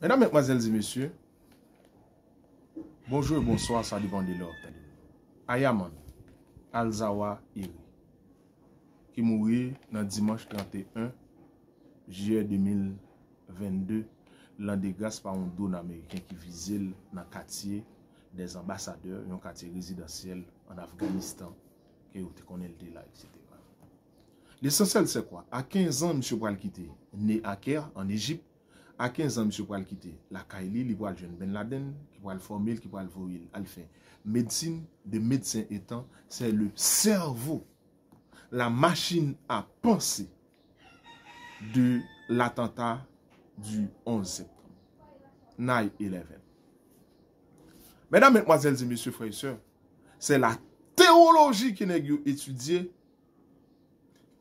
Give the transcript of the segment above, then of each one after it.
Mèdam mèkwazèl di mèsyè, bonjou e bonsoy, sa li bandi lè otèl. Aya man, Alzawa Iwi, ki mwouye nan Dimanche 31, Jè 2022, lan de gas pa ondo nan Ameriken ki vizil nan katiè des ambasadeur, yon katiè rezidansyèl an Afganistan ki ou te konel de la et sè te kwa. Lè sè sèl sè kwa? A 15 an, msè wal kitè, ne a kèr an Ejip, A 15 ans, misyo pou al kite, la kaile li pou al jen ben laden, ki pou al fomil, ki pou al vouil, al fin. Medsin, de medsin etan, se le servou, la machin a pense, de l'atantat du 11 septembre, 9-11. Medan menkwazelzi, misyo frayse, se la teologi ki negyo etudye,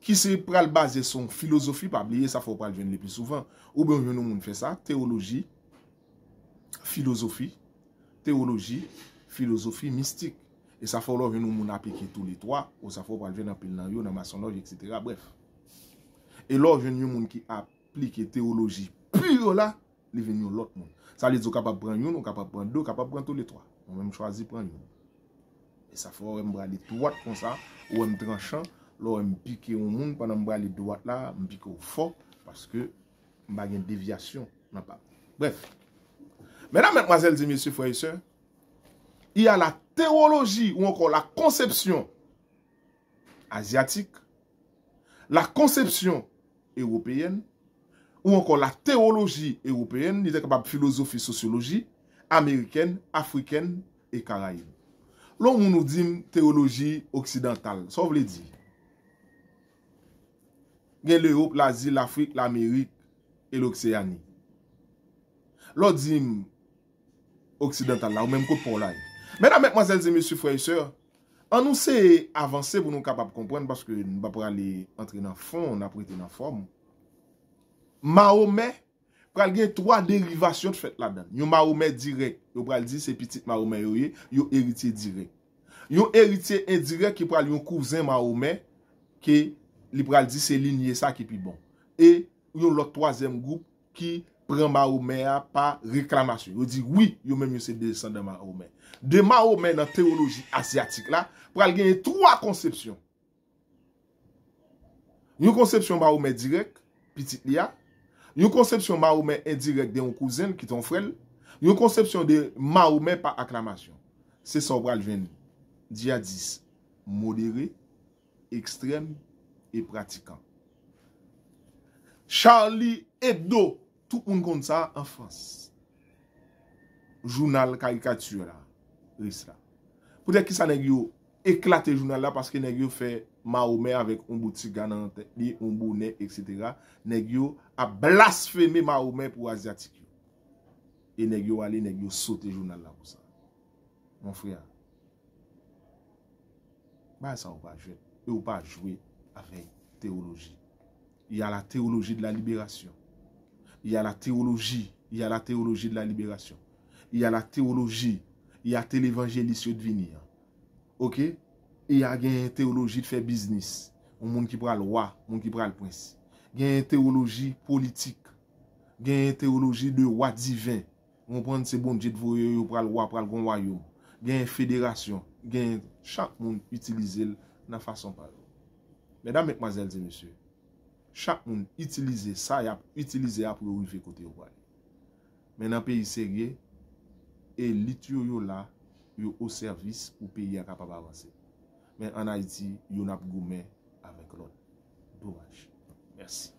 Ki se pral base son filozofi, pa bliye, sa fò pral ven li pi souvan. Ou ben ven yon moun fè sa, teoloji, filozofi, teoloji, filozofi mistik. E sa fò lò ven yon moun apike tou li twa, ou sa fò pral ven nan pil nan yon, nan mason lòj, etc. bref. E lò ven yon moun ki aplike teoloji pi yon la, li ven yon lot moun. Sa li zò kapap pran yon, ou kapap pran dou, ou kapap pran tou li twa. Mwen mèm chwazi pran yon. E sa fò mwen mwen pran li twat kon sa, ou mwen mwen tran chan. Lo mpike ou moun, pa nan mba li dwat la, mpike ou fok, paske mba gen devyasyon, nan pa. Bref, mena menkwazel di misi fwey se, iya la teologi ou ankon la konsepsyon asyatik, la konsepsyon europeyen, ou ankon la teologi europeyen, ni dek pa filosofi sosyologi, Ameriken, Afriken, e Karayen. Lo moun nou dim teologi oksidental, so vle di, gen l'Europe, l'Asie, l'Afrique, l'Amerik et l'Okséani. Lò di oksidental la, ou menm koupon la. Mèdam mèk mazelze, mè su frayseur, an nou se avanse pou nou kapap kompwen, baske nou ba pral entre nan fon, nan priten nan fon. Mahome, pral gen 3 derivasyon fèt la dan. Yon Mahome direk, yon pral di se pitit Mahome yoye, yon erite direk. Yon erite indirek ki pral yon kouzè Mahome, ki li pral di se linye sa ki pi bon. E, yon lòk toazèm goup ki pren ma oume a pa reklamasyon. Yon di, wii, yon menm yon se desen de ma oume. De ma oume nan teologi asyatik la, pral genye troa konsepsyon. Yon konsepsyon ma oume direk, pitit li a, yon konsepsyon ma oume indirek de yon kouzen ki ton frel, yon konsepsyon de ma oume pa aklamasyon. Se sor pral veni. Di a dis, modere, ekstrem, E pratikan Charlie Hebdo Tou un kon sa an frans Jounal karikatura Ristra Pote ki sa negyo Eklate jounal la Paske negyo fe Maoumen avik Ombouti ganante Ni ombounen Etc Negyo A blasfeme maoumen Pou asyatik yo E negyo ale Negyo sote jounal la Mon fryan Ba sa ou pa jwe E ou pa jwe Afey, teoloji. Ya la teoloji de la liberasyon. Ya la teoloji. Ya la teoloji de la liberasyon. Ya la teoloji. Ya televangelis yo dvini. Ok? Ya genye teoloji de fe biznis. Moun ki pral waj, moun ki pral prins. Genye teoloji politik. Genye teoloji de waj divin. Moun pren se bonjit vwoye yo pral waj, pral goun waj yo. Genye federasyon. Genye chak moun utilizel nan fason pral waj. Mèdam mèk mazèl di mèsyè, chak moun itilize sa yap, itilize yap pou yo wifye kote yo baye. Mè nan peyi sege, e lit yo yo la, yo o servis pou peyi a kapab avanse. Mè anay ti, yo nap gome a mèk lon. Domanj. Mersi.